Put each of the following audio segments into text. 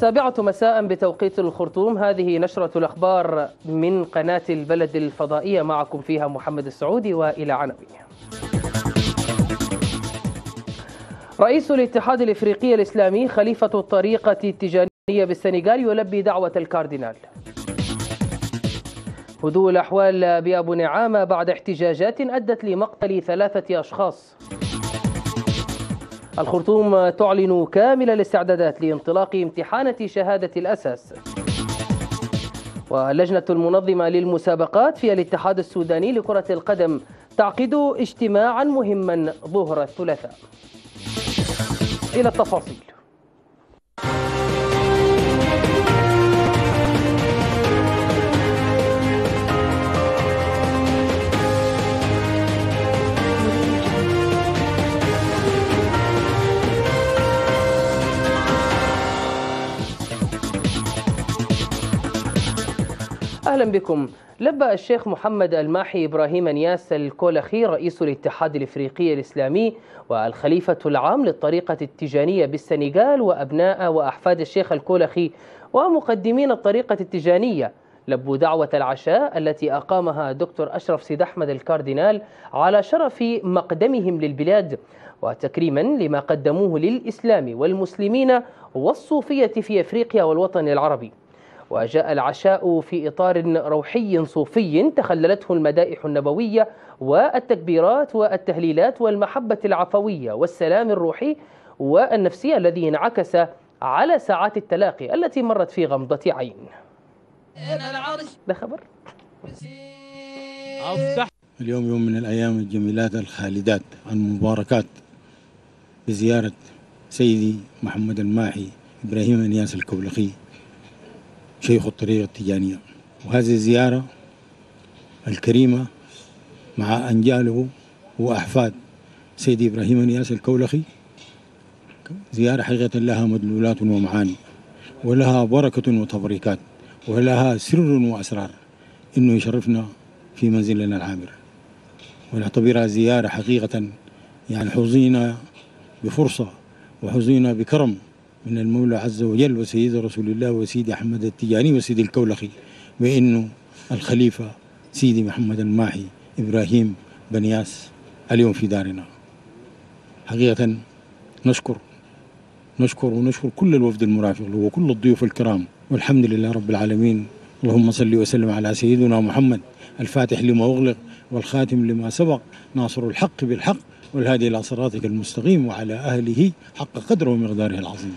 السابعة مساء بتوقيت الخرطوم هذه نشرة الأخبار من قناة البلد الفضائية معكم فيها محمد السعودي وإلى عنبي رئيس الاتحاد الإفريقي الإسلامي خليفة الطريقة التجارية بالسنغال يلبي دعوة الكاردينال هدوء الأحوال بأبو نعامة بعد احتجاجات أدت لمقتل ثلاثة أشخاص الخرطوم تعلن كامل الاستعدادات لانطلاق امتحانة شهادة الأساس واللجنة المنظمة للمسابقات في الاتحاد السوداني لكرة القدم تعقد اجتماعا مهما ظهر الثلاثاء إلى التفاصيل أهلا بكم لبى الشيخ محمد الماحي إبراهيم نياس الكولخي رئيس الاتحاد الإفريقي الإسلامي والخليفة العام للطريقة التجانية بالسنغال وأبناء وأحفاد الشيخ الكولخي ومقدمين الطريقة التجانية لبوا دعوة العشاء التي أقامها دكتور أشرف سيد أحمد الكاردينال على شرف مقدمهم للبلاد وتكريما لما قدموه للإسلام والمسلمين والصوفية في أفريقيا والوطن العربي وجاء العشاء في إطار روحي صوفي تخللته المدائح النبوية والتكبيرات والتهليلات والمحبة العفوية والسلام الروحي والنفسي الذي انعكس على ساعات التلاقي التي مرت في غمضة عين ده خبر اليوم يوم من الأيام الجميلات الخالدات المباركات بزيارة سيدي محمد الماحي إبراهيم إنياس الكبلخي شيخ الطريقة التجانية وهذه الزيارة الكريمة مع أنجاله وأحفاد سيدي إبراهيم نياس الكولخي زيارة حقيقة لها مدلولات ومعاني ولها بركة وتبركات ولها سر وأسرار إنه يشرفنا في منزلنا العامر ونعتبرها زيارة حقيقة يعني حظينا بفرصة وحظينا بكرم من المولى عز وجل وسيد رسول الله وسيد أحمد التجاني وسيد الكولخي بأنه الخليفة سيدي محمد الماحي إبراهيم بن ياس اليوم في دارنا حقيقة نشكر نشكر ونشكر كل الوفد المرافق له وكل الضيوف الكرام والحمد لله رب العالمين اللهم صل وسلم على سيدنا محمد الفاتح لما أغلق والخاتم لما سبق ناصر الحق بالحق والهادي إلى صراطك المستقيم وعلى أهله حق قدره ومقداره العظيم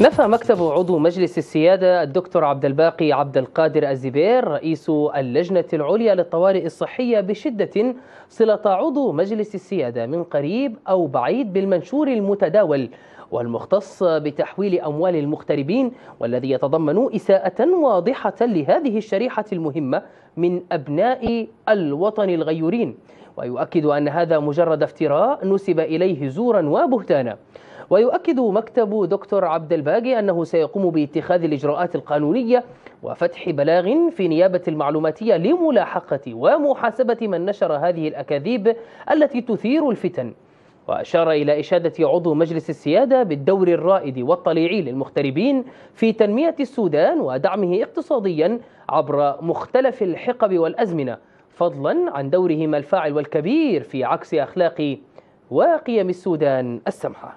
نفى مكتب عضو مجلس السيادة الدكتور عبد الباقي عبد القادر الزبير رئيس اللجنة العليا للطوارئ الصحية بشدة صلة عضو مجلس السيادة من قريب أو بعيد بالمنشور المتداول والمختص بتحويل أموال المغتربين والذي يتضمن إساءة واضحة لهذه الشريحة المهمة من أبناء الوطن الغيورين ويؤكد أن هذا مجرد افتراء نسب إليه زورا وبهتانا ويؤكد مكتب دكتور عبد الباقي أنه سيقوم باتخاذ الإجراءات القانونية وفتح بلاغ في نيابة المعلوماتية لملاحقة ومحاسبة من نشر هذه الأكاذيب التي تثير الفتن وأشار إلى إشادة عضو مجلس السيادة بالدور الرائد والطليعي للمغتربين في تنمية السودان ودعمه اقتصاديا عبر مختلف الحقب والأزمنة فضلا عن دورهما الفاعل والكبير في عكس أخلاق وقيم السودان السمحة.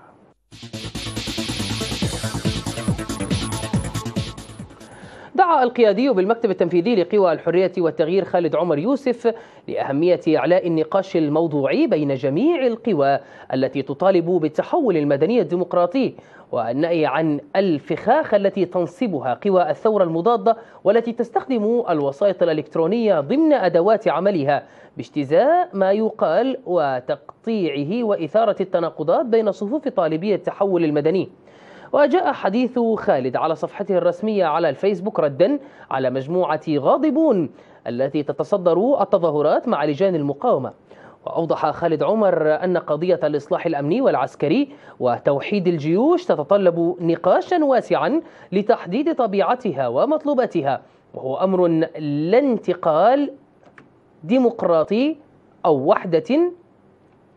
دعا القيادي بالمكتب التنفيذي لقوى الحرية والتغيير خالد عمر يوسف لأهمية إعلاء النقاش الموضوعي بين جميع القوى التي تطالب بالتحول المدني الديمقراطي والنأي عن الفخاخ التي تنصبها قوى الثورة المضادة والتي تستخدم الوسائط الإلكترونية ضمن أدوات عملها باجتزاء ما يقال وتقطيعه وإثارة التناقضات بين صفوف طالبي التحول المدني وجاء حديث خالد على صفحته الرسمية على الفيسبوك ردا على مجموعة غاضبون التي تتصدر التظاهرات مع لجان المقاومة وأوضح خالد عمر أن قضية الإصلاح الأمني والعسكري وتوحيد الجيوش تتطلب نقاشا واسعا لتحديد طبيعتها ومطلوباتها وهو أمر لا انتقال ديمقراطي أو وحدة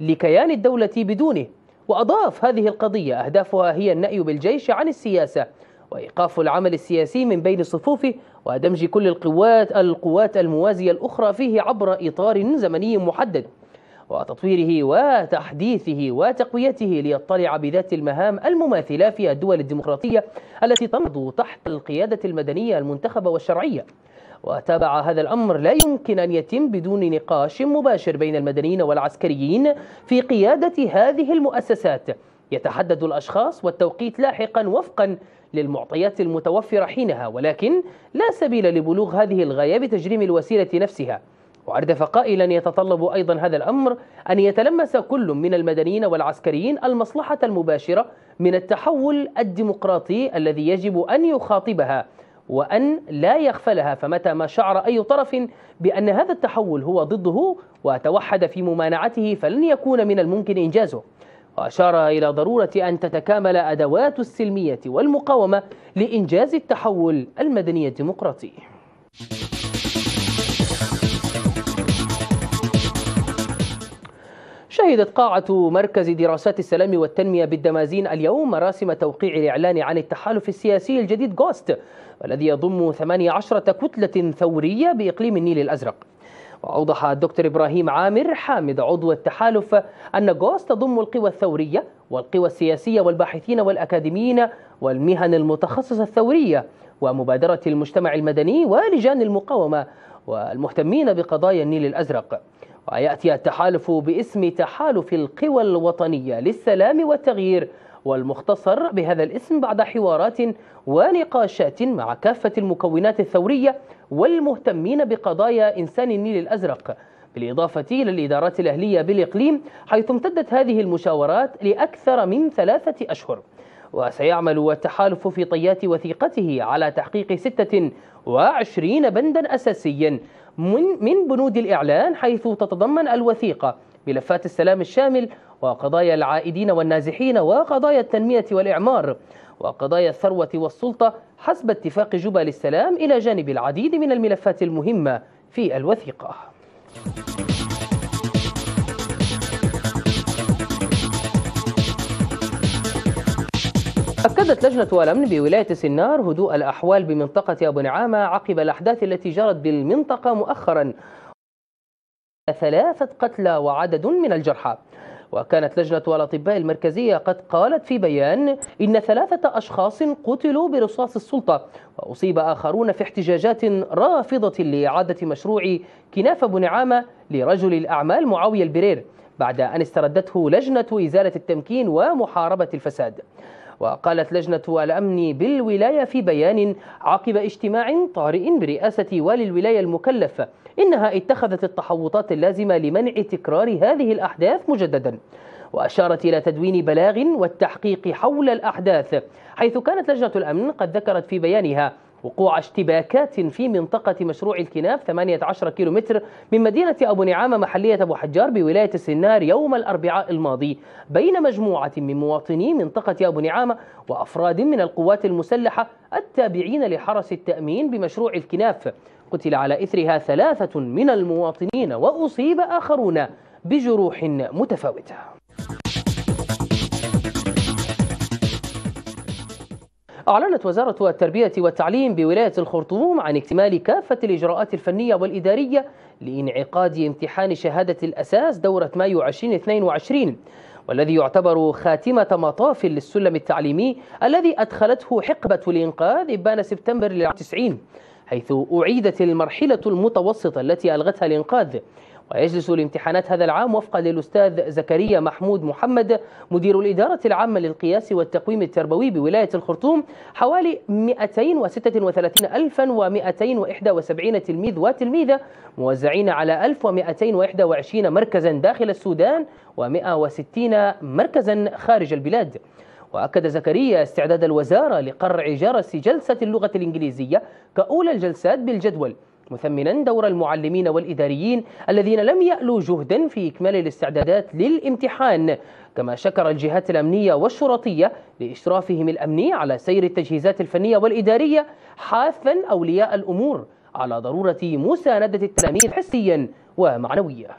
لكيان الدولة بدونه وأضاف هذه القضية أهدافها هي النأي بالجيش عن السياسة وإيقاف العمل السياسي من بين صفوفه ودمج كل القوات القوات الموازية الأخرى فيه عبر إطار زمني محدد وتطويره وتحديثه وتقويته ليطلع بذات المهام المماثلة في الدول الديمقراطية التي تنضو تحت القيادة المدنية المنتخبة والشرعية وتابع هذا الأمر لا يمكن أن يتم بدون نقاش مباشر بين المدنيين والعسكريين في قيادة هذه المؤسسات يتحدد الأشخاص والتوقيت لاحقا وفقا للمعطيات المتوفرة حينها ولكن لا سبيل لبلوغ هذه الغاية بتجريم الوسيلة نفسها وأردف قائلا يتطلب أيضا هذا الأمر أن يتلمس كل من المدنيين والعسكريين المصلحة المباشرة من التحول الديمقراطي الذي يجب أن يخاطبها وأن لا يغفلها فمتى ما شعر أي طرف بأن هذا التحول هو ضده وتوحد في ممانعته فلن يكون من الممكن إنجازه وأشار إلى ضرورة أن تتكامل أدوات السلمية والمقاومة لإنجاز التحول المدني الديمقراطي شهدت قاعة مركز دراسات السلام والتنمية بالدمازين اليوم مراسم توقيع الإعلان عن التحالف السياسي الجديد جوست والذي يضم 18 كتلة ثورية بإقليم النيل الأزرق وأوضح الدكتور إبراهيم عامر حامد عضو التحالف أن جوست تضم القوى الثورية والقوى السياسية والباحثين والأكاديميين والمهن المتخصصة الثورية ومبادرة المجتمع المدني ولجان المقاومة والمهتمين بقضايا النيل الأزرق ويأتي التحالف باسم تحالف القوى الوطنية للسلام والتغيير والمختصر بهذا الاسم بعد حوارات ونقاشات مع كافة المكونات الثورية والمهتمين بقضايا إنسان النيل الأزرق بالإضافة إلى الإدارات الأهلية بالإقليم حيث امتدت هذه المشاورات لأكثر من ثلاثة أشهر وسيعمل التحالف في طيات وثيقته على تحقيق 26 بندا أساسيا من بنود الإعلان حيث تتضمن الوثيقة ملفات السلام الشامل وقضايا العائدين والنازحين وقضايا التنمية والإعمار وقضايا الثروة والسلطة حسب اتفاق جوبا للسلام إلى جانب العديد من الملفات المهمة في الوثيقة. أكدت لجنة الأمن بولاية سنار هدوء الأحوال بمنطقة أبو نعامة عقب الأحداث التي جرت بالمنطقة مؤخرا ثلاثة قتلى وعدد من الجرحى وكانت لجنة الأطباء المركزية قد قالت في بيان إن ثلاثة أشخاص قتلوا برصاص السلطة وأصيب آخرون في احتجاجات رافضة لإعادة مشروع كناف أبو نعامة لرجل الأعمال معاوية البرير بعد أن استردته لجنة إزالة التمكين ومحاربة الفساد وقالت لجنة الأمن بالولاية في بيان عقب اجتماع طارئ برئاسة والي الولاية المكلف إنها اتخذت التحوطات اللازمة لمنع تكرار هذه الأحداث مجددا وأشارت إلى تدوين بلاغ والتحقيق حول الأحداث حيث كانت لجنة الأمن قد ذكرت في بيانها وقوع اشتباكات في منطقة مشروع الكناف 18 كيلومتر من مدينة أبو نعامة محلية أبو حجار بولاية السنار يوم الأربعاء الماضي بين مجموعة من مواطني منطقة أبو نعامة وأفراد من القوات المسلحة التابعين لحرس التأمين بمشروع الكناف قتل على إثرها ثلاثة من المواطنين وأصيب آخرون بجروح متفاوته أعلنت وزارة التربية والتعليم بولاية الخرطوم عن اكتمال كافة الإجراءات الفنية والإدارية لإنعقاد امتحان شهادة الأساس دورة مايو 2022 والذي يعتبر خاتمة مطاف للسلم التعليمي الذي أدخلته حقبة الإنقاذ إبان سبتمبر 90 حيث أعيدت المرحلة المتوسطة التي ألغتها الإنقاذ ويجلس الامتحانات هذا العام وفقا للأستاذ زكريا محمود محمد مدير الإدارة العامة للقياس والتقويم التربوي بولاية الخرطوم حوالي 236271 تلميذ وتلميذة موزعين على 1221 مركزا داخل السودان و160 مركزا خارج البلاد وأكد زكريا استعداد الوزارة لقرع جرس جلسة اللغة الإنجليزية كأولى الجلسات بالجدول مثمنا دور المعلمين والإداريين الذين لم يألوا جهدا في إكمال الاستعدادات للامتحان كما شكر الجهات الأمنية والشرطية لإشرافهم الأمني على سير التجهيزات الفنية والإدارية حاثا أولياء الأمور على ضرورة مساندة التلاميذ حسيا ومعنويا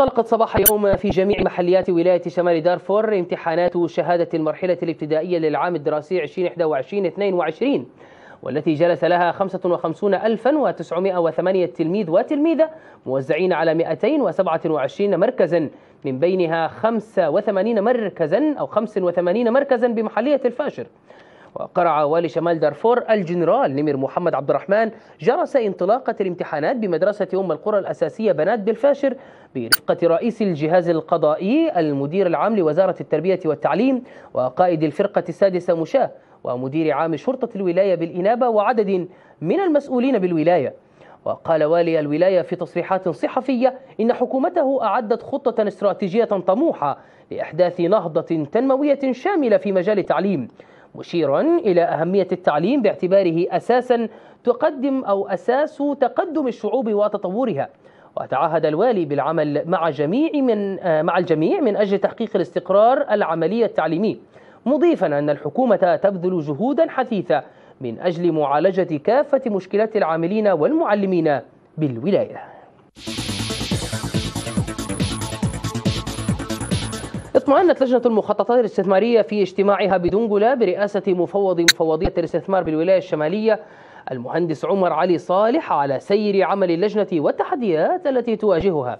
انطلقت صباح يوم في جميع محليات ولاية شمال دارفور امتحانات شهادة المرحلة الابتدائية للعام الدراسي 2021-22 والتي جلس لها 55908 تلميذ وتلميذة موزعين على 227 مركزا من بينها 85 مركزا أو 85 مركزا بمحلية الفاشر وقرع والي شمال دارفور الجنرال نمر محمد عبد الرحمن جرس انطلاقة الامتحانات بمدرسة أم القرى الأساسية بنات بالفاشر برفقة رئيس الجهاز القضائي المدير العام لوزارة التربية والتعليم وقائد الفرقة السادسة مشاه ومدير عام شرطة الولاية بالإنابة وعدد من المسؤولين بالولاية وقال والي الولاية في تصريحات صحفية إن حكومته أعدت خطة استراتيجية طموحة لإحداث نهضة تنموية شاملة في مجال التعليم مشيرا إلى أهمية التعليم باعتباره أساسا تقدم أو أساس تقدم الشعوب وتطورها وتعهد الوالي بالعمل مع جميع من مع الجميع من أجل تحقيق الاستقرار العملي التعليمي مضيفا أن الحكومة تبذل جهودا حثيثة من أجل معالجة كافة مشكلات العاملين والمعلمين بالولاية. اطمأنت لجنة المخططات الاستثمارية في اجتماعها بدنقلا برئاسة مفوض مفوضية الاستثمار بالولاية الشمالية المهندس عمر علي صالح على سير عمل اللجنة والتحديات التي تواجهها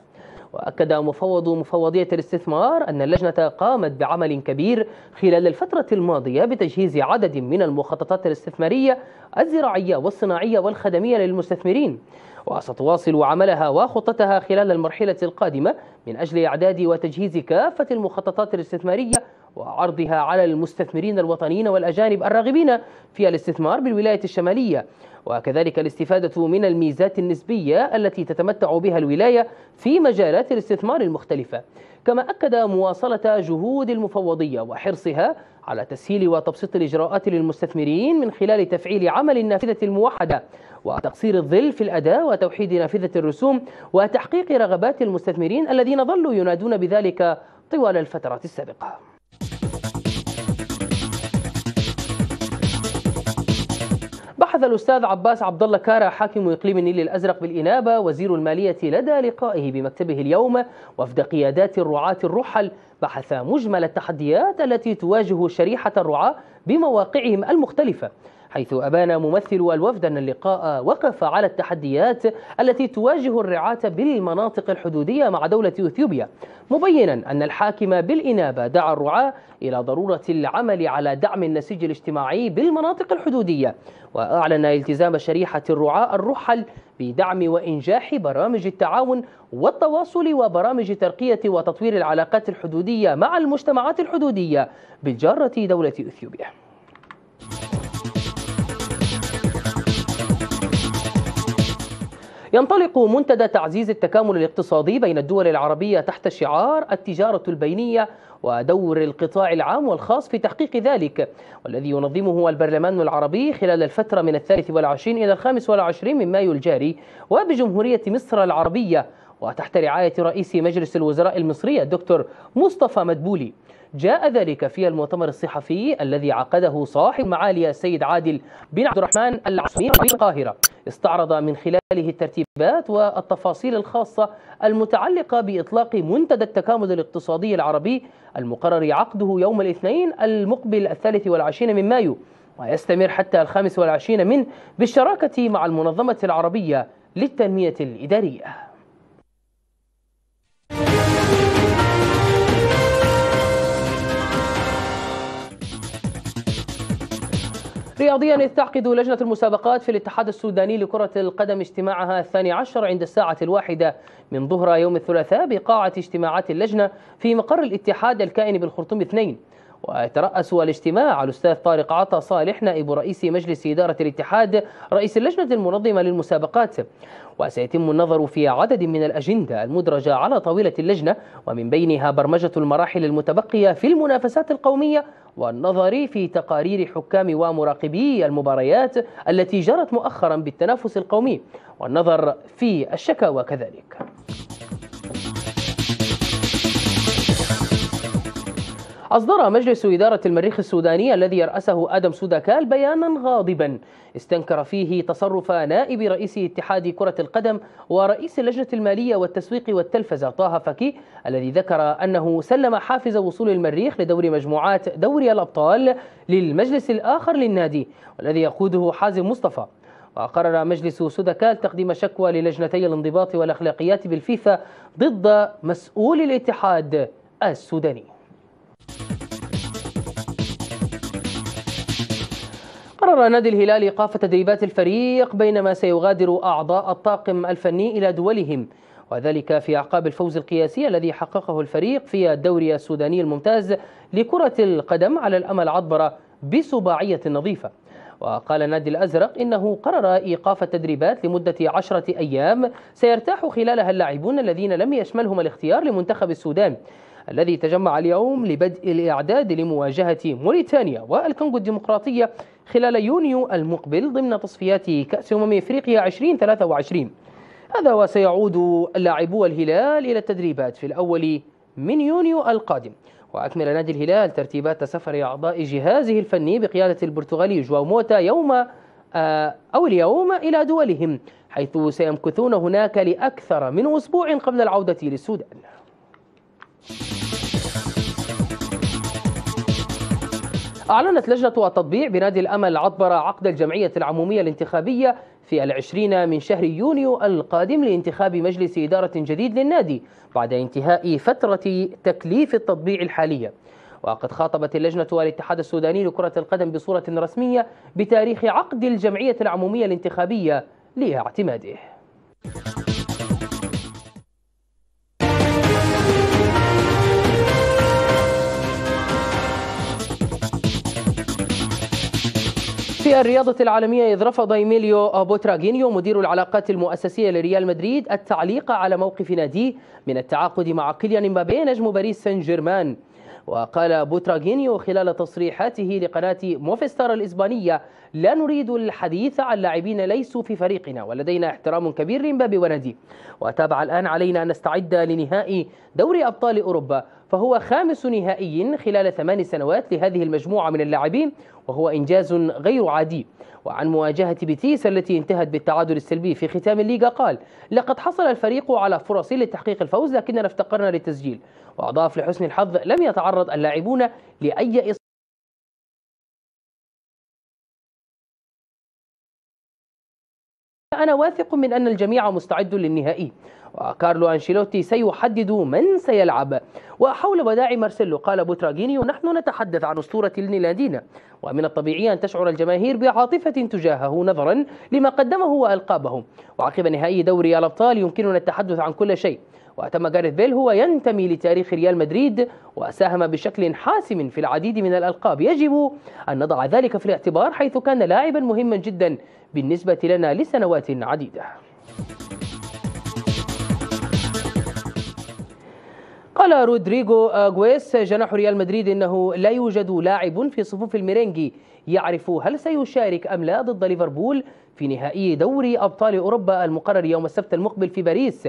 وأكد مفوض مفوضية الاستثمار أن اللجنة قامت بعمل كبير خلال الفترة الماضية بتجهيز عدد من المخططات الاستثمارية الزراعية والصناعية والخدمية للمستثمرين وستواصل عملها وخطتها خلال المرحلة القادمة من أجل إعداد وتجهيز كافة المخططات الاستثمارية وعرضها على المستثمرين الوطنيين والأجانب الراغبين في الاستثمار بالولاية الشمالية وكذلك الاستفادة من الميزات النسبية التي تتمتع بها الولاية في مجالات الاستثمار المختلفة كما أكد مواصلة جهود المفوضية وحرصها على تسهيل وتبسيط الإجراءات للمستثمرين من خلال تفعيل عمل النافذة الموحدة وتقصير الظل في الأداء وتوحيد نافذة الرسوم وتحقيق رغبات المستثمرين الذين ظلوا ينادون بذلك طوال الفترات السابقة لاحظ الأستاذ عباس عبد الله كارا حاكم إقليم النيل الأزرق بالإنابة وزير المالية لدى لقائه بمكتبه اليوم وفد قيادات الرعاة الرحل بحث مجمل التحديات التي تواجه شريحة الرعاة بمواقعهم المختلفة حيث أبان ممثل الوفد أن اللقاء وقف على التحديات التي تواجه الرعاة بالمناطق الحدودية مع دولة أثيوبيا مبينا أن الحاكم بالإنابة دعا الرعاة إلى ضرورة العمل على دعم النسيج الاجتماعي بالمناطق الحدودية وأعلن التزام شريحة الرعاة الرحل بدعم وإنجاح برامج التعاون والتواصل وبرامج ترقية وتطوير العلاقات الحدودية مع المجتمعات الحدودية بجارة دولة أثيوبيا ينطلق منتدى تعزيز التكامل الاقتصادي بين الدول العربية تحت شعار التجارة البينية ودور القطاع العام والخاص في تحقيق ذلك والذي ينظمه البرلمان العربي خلال الفترة من الثالث والعشرين إلى الخامس والعشرين من مايو الجاري وبجمهورية مصر العربية وتحت رعاية رئيس مجلس الوزراء المصري الدكتور مصطفى مدبولي جاء ذلك في المؤتمر الصحفي الذي عقده صاحب معالي السيد عادل بن عبد الرحمن العصمي في القاهرة استعرض من خلاله الترتيبات والتفاصيل الخاصة المتعلقة بإطلاق منتدى التكامل الاقتصادي العربي المقرر عقده يوم الاثنين المقبل الثالث والعشرين من مايو ويستمر حتى الخامس والعشرين من بالشراكة مع المنظمة العربية للتنمية الإدارية رياضيا إذ تعقد لجنة المسابقات في الاتحاد السوداني لكرة القدم اجتماعها الثاني عشر عند الساعة الواحدة من ظهر يوم الثلاثاء بقاعة اجتماعات اللجنة في مقر الاتحاد الكائن بالخرطوم اثنين ويترأس الاجتماع الأستاذ طارق عطا صالح نائب رئيس مجلس إدارة الاتحاد رئيس اللجنة المنظمة للمسابقات وسيتم النظر في عدد من الأجندة المدرجة على طاولة اللجنة ومن بينها برمجة المراحل المتبقية في المنافسات القومية والنظر في تقارير حكام ومراقبي المباريات التي جرت مؤخرا بالتنافس القومي والنظر في الشكاوى كذلك أصدر مجلس إدارة المريخ السوداني الذي يرأسه آدم سوداكال بيانا غاضبا استنكر فيه تصرف نائب رئيس اتحاد كرة القدم ورئيس اللجنة المالية والتسويق والتلفزة طه فكي الذي ذكر أنه سلم حافز وصول المريخ لدور مجموعات دوري الأبطال للمجلس الآخر للنادي والذي يقوده حازم مصطفى وقرر مجلس سودكال تقديم شكوى للجنتي الانضباط والأخلاقيات بالفيفا ضد مسؤول الاتحاد السوداني قرر نادي الهلال إيقاف تدريبات الفريق بينما سيغادر أعضاء الطاقم الفني إلى دولهم وذلك في أعقاب الفوز القياسي الذي حققه الفريق في الدوري السوداني الممتاز لكرة القدم على الأمل عطبرة بسباعية نظيفة وقال نادي الأزرق إنه قرر إيقاف التدريبات لمدة عشرة أيام سيرتاح خلالها اللاعبون الذين لم يشملهم الاختيار لمنتخب السودان الذي تجمع اليوم لبدء الإعداد لمواجهة موريتانيا والكونغو الديمقراطية خلال يونيو المقبل ضمن تصفيات كأس أمم إفريقيا 2023 هذا وسيعود لاعبو الهلال إلى التدريبات في الأول من يونيو القادم وأكمل نادي الهلال ترتيبات سفر أعضاء جهازه الفني بقيادة البرتغالي جواو موتا يوم آه، أو اليوم إلى دولهم حيث سيمكثون هناك لأكثر من أسبوع قبل العودة للسودان. أعلنت لجنة التطبيع بنادي الأمل عطبرة عقد الجمعية العمومية الانتخابية في العشرين من شهر يونيو القادم لانتخاب مجلس إدارة جديد للنادي بعد انتهاء فترة تكليف التطبيع الحالية وقد خاطبت اللجنة والاتحاد السوداني لكرة القدم بصورة رسمية بتاريخ عقد الجمعية العمومية الانتخابية لاعتماده في الرياضة العالمية إذ رفض إيميليو بوتراجينيو مدير العلاقات المؤسسية لريال مدريد التعليق على موقف ناديه من التعاقد مع كيليان مبابي نجم باريس سان جيرمان وقال بوتراجينيو خلال تصريحاته لقناة موفيستار الإسبانية لا نريد الحديث عن لاعبين ليسوا في فريقنا ولدينا احترام كبير لمبابي ونادي وتابع الآن علينا أن نستعد لنهائي دوري أبطال أوروبا فهو خامس نهائي خلال ثمان سنوات لهذه المجموعة من اللاعبين وهو إنجاز غير عادي وعن مواجهة بيتيس التي انتهت بالتعادل السلبي في ختام الليغا قال لقد حصل الفريق على فرص لتحقيق الفوز لكننا افتقرنا للتسجيل وأضاف لحسن الحظ لم يتعرض اللاعبون لأي أنا واثق من أن الجميع مستعد للنهائي وكارلو أنشيلوتي سيحدد من سيلعب وحول وداع مارسيلو قال بوتراجينيو نحن نتحدث عن أسطورة النيلاندينا ومن الطبيعي أن تشعر الجماهير بعاطفة تجاهه نظرا لما قدمه وألقابه وعقب نهائي دوري الأبطال يمكننا التحدث عن كل شيء وأتم جاريث بيل هو ينتمي لتاريخ ريال مدريد وساهم بشكل حاسم في العديد من الألقاب يجب أن نضع ذلك في الاعتبار حيث كان لاعبا مهما جدا بالنسبة لنا لسنوات عديدة قال رودريغو اغويس جناح ريال مدريد انه لا يوجد لاعب في صفوف الميرينجي يعرف هل سيشارك ام لا ضد ليفربول في نهائي دوري ابطال اوروبا المقرر يوم السبت المقبل في باريس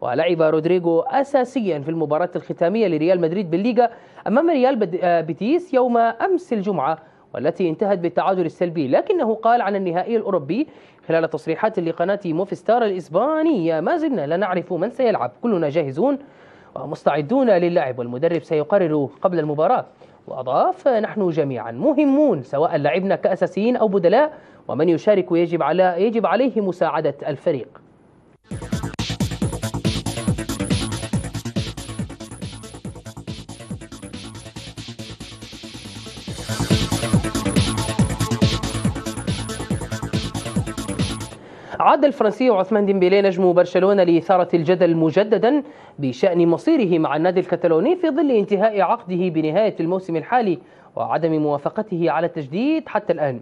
ولعب رودريجو أساسيا في المباراة الختامية لريال مدريد بالليغا أمام ريال آه، بيتيس يوم أمس الجمعة والتي انتهت بالتعادل السلبي لكنه قال عن النهائي الأوروبي خلال تصريحات لقناة موفيستار الإسبانية ما زلنا لا نعرف من سيلعب كلنا جاهزون ومستعدون للعب والمدرب سيقرر قبل المباراة وأضاف نحن جميعا مهمون سواء لعبنا كأساسيين أو بدلاء ومن يشارك يجب على يجب عليه مساعدة الفريق عاد الفرنسي عثمان ديمبيلي نجم برشلونة لإثارة الجدل مجددا بشأن مصيره مع النادي الكتالوني في ظل انتهاء عقده بنهاية الموسم الحالي وعدم موافقته على التجديد حتى الآن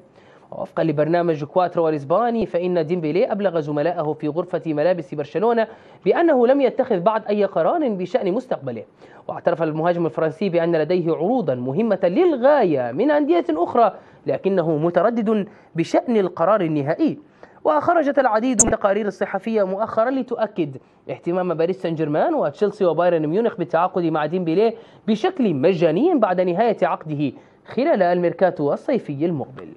وفقا لبرنامج كواترو الإسباني فإن ديمبيلي أبلغ زملائه في غرفة ملابس برشلونة بأنه لم يتخذ بعد أي قرار بشأن مستقبله واعترف المهاجم الفرنسي بأن لديه عروضا مهمة للغاية من أندية أخرى لكنه متردد بشأن القرار النهائي وخرجت العديد من التقارير الصحفية مؤخرا لتؤكد اهتمام باريس سان جيرمان وتشيلسي وبايرن ميونخ بالتعاقد مع ديمبيلي بشكل مجاني بعد نهاية عقده خلال الميركاتو الصيفي المقبل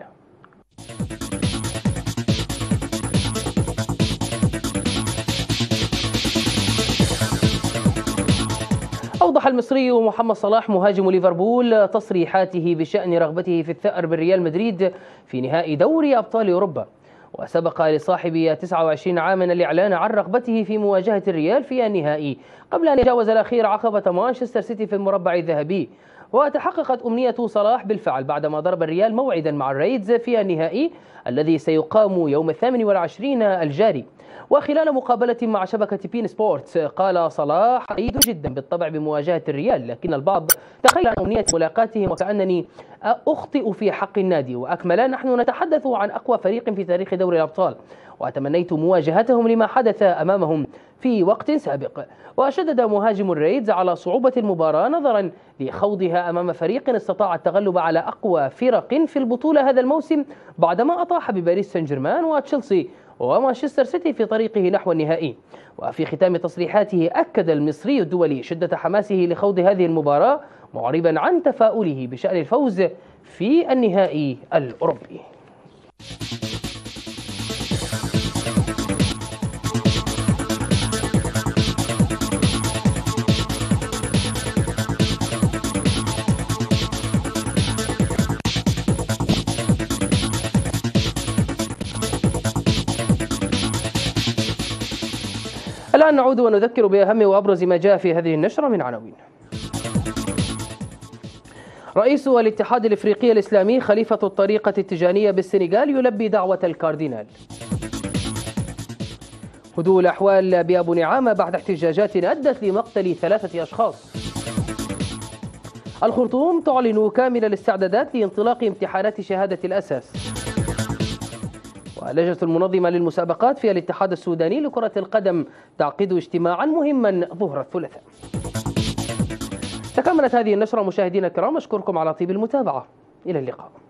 أوضح المصري محمد صلاح مهاجم ليفربول تصريحاته بشأن رغبته في الثأر بالريال مدريد في نهائي دوري أبطال أوروبا وسبق لصاحب 29 عاما الإعلان عن رغبته في مواجهة الريال في النهائي قبل أن يتجاوز الأخير عقبة مانشستر سيتي في المربع الذهبي وتحققت أمنية صلاح بالفعل بعدما ضرب الريال موعدا مع الريدز في النهائي الذي سيقام يوم الثامن الجاري وخلال مقابلة مع شبكة بين سبورتس قال صلاح سعيد جدا بالطبع بمواجهة الريال لكن البعض تخيل عن أمنية ملاقاتهم وكأنني أخطئ في حق النادي وأكمل نحن نتحدث عن أقوى فريق في تاريخ دوري الأبطال وتمنيت مواجهتهم لما حدث أمامهم في وقت سابق وشدد مهاجم الريدز على صعوبة المباراة نظرا لخوضها أمام فريق استطاع التغلب على أقوى فرق في البطولة هذا الموسم بعدما أطاح بباريس سان جيرمان وتشيلسي ومانشستر سيتي في طريقه نحو النهائي وفي ختام تصريحاته أكد المصري الدولي شدة حماسه لخوض هذه المباراة معربا عن تفاؤله بشأن الفوز في النهائي الأوروبي الآن نعود ونذكر بأهم وأبرز ما جاء في هذه النشرة من عناوين رئيس الاتحاد الافريقي الاسلامي خليفه الطريقه التجانيه بالسنغال يلبي دعوه الكاردينال. هدوء الاحوال بابو نعامه بعد احتجاجات ادت لمقتل ثلاثه اشخاص. الخرطوم تعلن كامل الاستعدادات لانطلاق امتحانات شهاده الاساس. واللجنة المنظمة للمسابقات في الاتحاد السوداني لكرة القدم تعقد اجتماعا مهما ظهر الثلاثاء تكملت هذه النشرة مشاهدينا الكرام أشكركم على طيب المتابعة إلى اللقاء